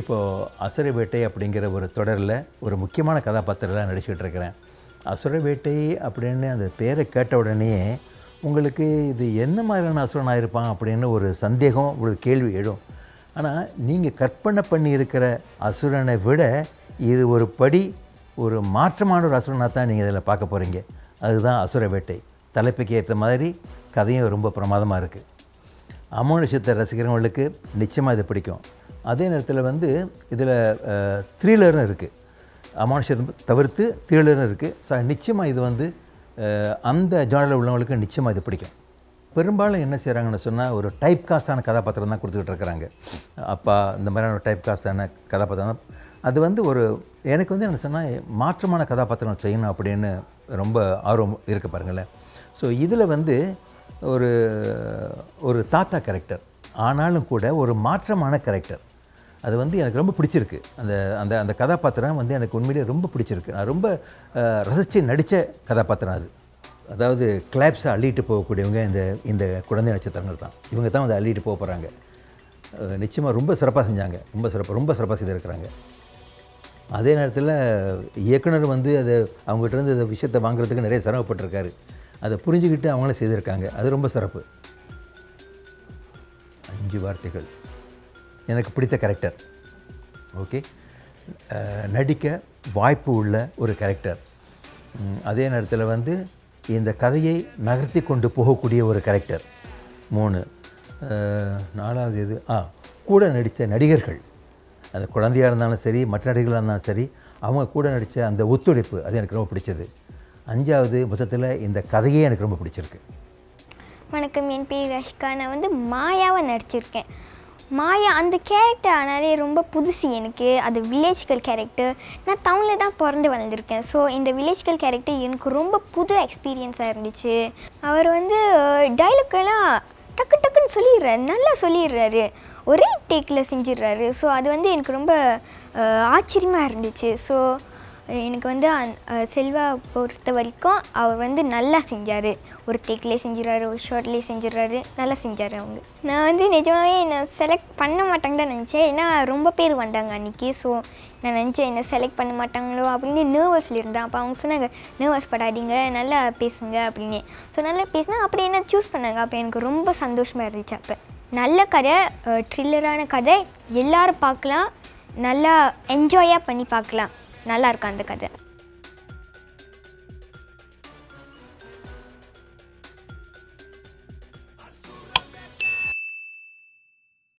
இப்போது வேட்டை அப்படிங்கிற ஒரு தொடரில் ஒரு முக்கியமான தான் நடிச்சுக்கிட்டு இருக்கிறேன் அசுரவேட்டை அப்படின்னு அந்த பேரை கேட்ட உடனே உங்களுக்கு இது என்ன மாதிரியான அசுரனாக இருப்பான் அப்படின்னு ஒரு சந்தேகம் ஒரு கேள்வி எழும் ஆனால் நீங்கள் கற்பனை பண்ணி இருக்கிற அசுரனை விட இது ஒரு படி ஒரு மாற்றமான ஒரு அசுரனாக தான் நீங்கள் இதில் பார்க்க போகிறீங்க அதுதான் அசுர வேட்டை தலைப்புக்கு ஏற்ற மாதிரி கதையும் ரொம்ப பிரமாதமாக இருக்குது அமானுஷத்தை ரசிக்கிறவங்களுக்கு நிச்சயமாக இது பிடிக்கும் அதே நேரத்தில் வந்து இதில் த்ரீலர்னு இருக்குது அமானுஷத்தை தவிர்த்து த்ரீலர்னு இருக்குது ஸோ நிச்சயமாக இது வந்து அந்த ஜானலில் உள்ளவங்களுக்கு நிச்சயமாக இது பிடிக்கும் பெரும்பாலும் என்ன செய்கிறாங்கன்னு சொன்னால் ஒரு டைப் காஸ்டான கதாபாத்திரம் தான் கொடுத்துக்கிட்டு இருக்கிறாங்க அப்பா இந்த மாதிரியான ஒரு டைப் காஸ்டான கதாபாத்திரம் தான் அது வந்து ஒரு எனக்கு வந்து என்ன சொன்னால் மாற்றமான கதாபாத்திரம் செய்யணும் அப்படின்னு ரொம்ப ஆர்வம் இருக்குது பாருங்களேன் ஸோ இதில் வந்து ஒரு ஒரு தாத்தா கேரக்டர் ஆனாலும் கூட ஒரு மாற்றமான கேரக்டர் அது வந்து எனக்கு ரொம்ப பிடிச்சிருக்கு அந்த அந்த அந்த கதாபாத்திரம் வந்து எனக்கு உண்மையிலேயே ரொம்ப பிடிச்சிருக்கு நான் ரொம்ப ரசித்து நடித்த கதாபாத்திரம் அது அதாவது கிளாப்ஸை அள்ளிட்டு போகக்கூடியவங்க இந்த இந்த குழந்தை நட்சத்திரங்கள் தான் இவங்க தான் வந்து அள்ளிட்டு போக போகிறாங்க நிச்சயமாக ரொம்ப சிறப்பாக செஞ்சாங்க ரொம்ப சிறப்பாக ரொம்ப சிறப்பாக செய்திருக்கிறாங்க அதே நேரத்தில் இயக்குனர் வந்து அதை அவங்ககிட்ட இருந்து விஷயத்தை வாங்குறதுக்கு நிறைய சிரமப்பட்டிருக்காரு அதை புரிஞ்சுக்கிட்டு அவங்கள செய்திருக்காங்க அது ரொம்ப சிறப்பு அஞ்சு வார்த்தைகள் எனக்கு பிடித்த கேரக்டர் ஓகே நடிக்க வாய்ப்பு உள்ள ஒரு கேரக்டர் அதே நேரத்தில் வந்து இந்த கதையை நகர்த்தி கொண்டு போகக்கூடிய ஒரு கேரக்டர் மூணு நாலாவது இது ஆ கூட நடித்த நடிகர்கள் அந்த குழந்தையாக இருந்தாலும் சரி மற்ற நடிகர்களாக இருந்தாலும் சரி அவங்க கூட நடித்த அந்த ஒத்துழைப்பு அது எனக்கு ரொம்ப பிடிச்சது அஞ்சாவது மொத்தத்தில் இந்த கதையே எனக்கு ரொம்ப பிடிச்சிருக்கு வணக்கம் என் பேர் ரஷ்கா நான் வந்து மாயாவை நடிச்சிருக்கேன் மாயா அந்த கேரக்டர் ஆனாலே ரொம்ப புதுசு எனக்கு அது வில்லேஜ்கள் கேரக்டர் நான் டவுனில் தான் பிறந்து வளர்ந்துருக்கேன் ஸோ இந்த வில்லேஜ்கள் கேரக்டர் எனக்கு ரொம்ப புது எக்ஸ்பீரியன்ஸாக இருந்துச்சு அவர் வந்து டைலாக்லாம் டக்கு டக்குன்னு சொல்லிடுறாரு நல்லா சொல்லிடுறாரு ஒரே டேக்கில் செஞ்சிடுறாரு ஸோ அது வந்து எனக்கு ரொம்ப ஆச்சரியமாக இருந்துச்சு ஸோ எனக்கு வந்து செல்வா பொறுத்த வரைக்கும் அவர் வந்து நல்லா செஞ்சார் ஒரு டேக்லேயே செஞ்சிடறாரு ஒரு ஷார்ட்லேயே செஞ்சிடறாரு நல்லா செஞ்சார் அவங்க நான் வந்து நிஜமாகவே என்னை செலக்ட் பண்ண மாட்டாங்க தான் நினச்சேன் ஏன்னா ரொம்ப பேர் வந்தாங்க அன்றைக்கி ஸோ நான் நினச்சேன் என்னை செலக்ட் பண்ண மாட்டாங்களோ அப்படின்னு நர்வஸில் இருந்தேன் அப்போ அவங்க சொன்னாங்க நர்வஸ் படாதீங்க நல்லா பேசுங்க அப்படின்னு ஸோ நல்லா பேசினா அப்படி என்ன சூஸ் பண்ணாங்க அப்போ எனக்கு ரொம்ப சந்தோஷமாக இருந்துச்சு அப்போ நல்ல கதை ட்ரில்லரான கதை எல்லோரும் பார்க்கலாம் நல்லா என்ஜாயாக பண்ணி பார்க்கலாம் நல்லா இருக்கும் அந்த கதை